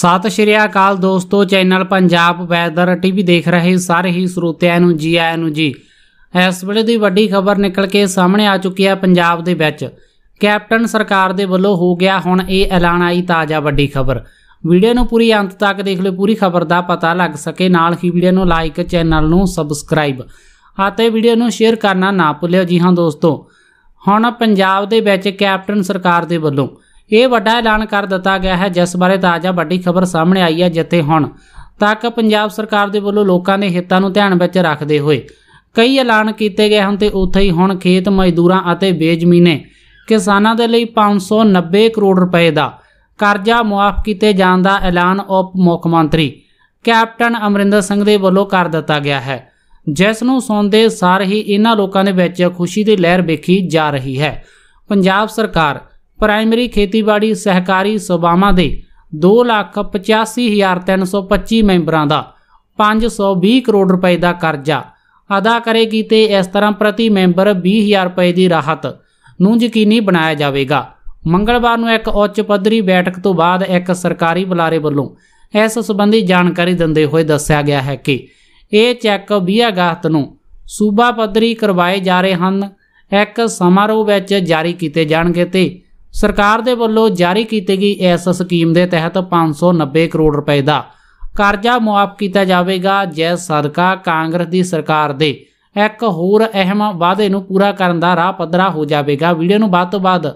ਸਤਿ ਸ਼੍ਰੀ ਅਕਾਲ ਦੋਸਤੋ channel Punjab weather TV ਦੇਖ ਰਹੇ ਸਾਰੇ ਹੀ ਸਰੋਤਿਆਂ ਨੂੰ ਜੀ ਆਇਆਂ ਨੂੰ ਜੀ ਇਸ ਵੇਲੇ ਦੀ ਵੱਡੀ ਖਬਰ ਨਿਕਲ ਕੇ ਸਾਹਮਣੇ ਆ ਚੁੱਕੀ ਹੈ ਪੰਜਾਬ ਦੇ ਵਿੱਚ ਕੈਪਟਨ ਸਰਕਾਰ ਦੇ ਵੱਲੋਂ ਹੋ ਗਿਆ ਹੁਣ ਇਹ ਐਲਾਨ ਆਈ ਤਾਜ਼ਾ ਵੱਡੀ ਖਬਰ ਵੀਡੀਓ ਨੂੰ ਪੂਰੀ ਅੰਤ ਤੱਕ ਦੇਖ ਲਓ ਪੂਰੀ ਖਬਰ ਦਾ ਪਤਾ ਲੱਗ ਸਕੇ ਨਾਲ ਹੀ ਵੀਡੀਓ ਨੂੰ ਲਾਈਕ ਚੈਨਲ ਨੂੰ ਸਬਸਕ੍ਰਾਈਬ ਅਤੇ ਵੀਡੀਓ ਨੂੰ ਸ਼ੇਅਰ ਕਰਨਾ ਨਾ ਭੁੱਲਿਓ ਜੀ ਹਾਂ ਦੋਸਤੋ ਹੁਣ ਪੰਜਾਬ ਦੇ ਵਿੱਚ ਕੈਪਟਨ ਸਰਕਾਰ ਦੇ ਵੱਲੋਂ ਇਹ ਵੱਡਾ ਐਲਾਨ ਕਰ ਦਿੱਤਾ ਗਿਆ ਹੈ ਜਿਸ ਬਾਰੇ ਤਾਜ਼ਾ ਵੱਡੀ ਖਬਰ ਸਾਹਮਣੇ ਆਈ ਹੈ ਜਿੱਥੇ ਹੁਣ ਤੱਕ ਪੰਜਾਬ ਸਰਕਾਰ ਦੇ ਵੱਲੋਂ ਲੋਕਾਂ ਦੇ ਹਿੱਤਾਂ ਨੂੰ ਧਿਆਨ ਵਿੱਚ ਰੱਖਦੇ ਹੋਏ ਕਈ ਐਲਾਨ ਕੀਤੇ ਗਏ ਹਨ ਤੇ ਉੱਥੇ ਹੀ ਹੁਣ ਖੇਤ ਮਜ਼ਦੂਰਾਂ ਅਤੇ ਬੇਜ਼ਮੀਨੇ ਕਿਸਾਨਾਂ ਦੇ ਲਈ 590 ਕਰੋੜ ਰੁਪਏ ਦਾ ਕਰਜ਼ਾ ਮੁਆਫ ਕੀਤੇ ਜਾਣ ਦਾ ਐਲਾਨ ਉਪ ਮੁੱਖ ਮੰਤਰੀ ਕੈਪਟਨ ਅਮਰਿੰਦਰ ਸਿੰਘ ਦੇ ਵੱਲੋਂ ਕਰ ਦਿੱਤਾ ਗਿਆ ਹੈ ਜਿਸ ਨੂੰ ਸੁਣਦੇ ਸਾਰ ਹੀ ਇਹਨਾਂ ਲੋਕਾਂ ਦੇ ਵਿੱਚ ਖੁਸ਼ੀ ਦੀ ਲਹਿਰ ਵੇਖੀ ਜਾ ਰਹੀ ਹੈ ਪੰਜਾਬ ਸਰਕਾਰ ਪ੍ਰਾਇਮਰੀ ਖੇਤੀਬਾੜੀ ਸਹਿਕਾਰੀ ਸਭਾਵਾਂ ਦੇ 285325 ਮੈਂਬਰਾਂ ਦਾ 520 ਕਰੋੜ ਰੁਪਏ ਦਾ ਕਰਜ਼ਾ ਅਦਾ ਕਰੇਗੀ ਤੇ ਇਸ ਤਰ੍ਹਾਂ ਪ੍ਰਤੀ ਮੈਂਬਰ 20000 ਰੁਪਏ ਦੀ ਰਾਹਤ ਨੂੰ ਯਕੀਨੀ ਬਣਾਇਆ ਜਾਵੇਗਾ ਮੰਗਲਵਾਰ ਨੂੰ ਇੱਕ ਉੱਚ ਪੱਧਰੀ ਬੈਠਕ ਤੋਂ ਬਾਅਦ ਇੱਕ ਸਰਕਾਰੀ ਬੁਲਾਰੇ ਵੱਲੋਂ ਇਸ ਸੰਬੰਧੀ ਜਾਣਕਾਰੀ ਦਿੰਦੇ ਹੋਏ ਦੱਸਿਆ ਗਿਆ ਹੈ ਕਿ ਇਹ ਚੈੱਕ 20 ਅਗਸਤ ਨੂੰ ਸੂਬਾ ਪੱਧਰੀ ਕਰਵਾਏ ਜਾ ਰਹੇ ਹਨ ਇੱਕ ਸਮਾਰੋਹ ਵਿੱਚ ਜਾਰੀ ਕੀਤੇ ਜਾਣਗੇ ਤੇ ਸਰਕਾਰ ਦੇ ਵੱਲੋਂ ਜਾਰੀ ਕੀਤੀ ਗਈ ਇਸ ਸਕੀਮ ਦੇ ਤਹਿਤ 590 ਕਰੋੜ ਰੁਪਏ ਦਾ ਕਰਜ਼ਾ ਮੁਆਫ ਕੀਤਾ ਜਾਵੇਗਾ ਜਿਸ ਸਦਕਾ ਕਾਂਗਰਸ ਦੀ ਸਰਕਾਰ ਦੇ ਇੱਕ ਹੋਰ ਅਹਿਮ ਵਾਅਦੇ ਨੂੰ ਪੂਰਾ ਕਰਨ ਦਾ ਰਾਹ ਪੱਧਰਾ ਹੋ ਜਾਵੇਗਾ ਵੀਡੀਓ ਨੂੰ ਬਾਅਦ ਤੋਂ ਬਾਅਦ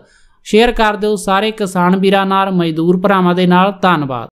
ਸ਼ੇਅਰ ਕਰ ਦਿਓ ਸਾਰੇ ਕਿਸਾਨ ਵੀਰਾਂ ਨਾਲ ਮਜ਼ਦੂਰ ਭਰਾਵਾਂ ਦੇ ਨਾਲ ਧੰਨਵਾਦ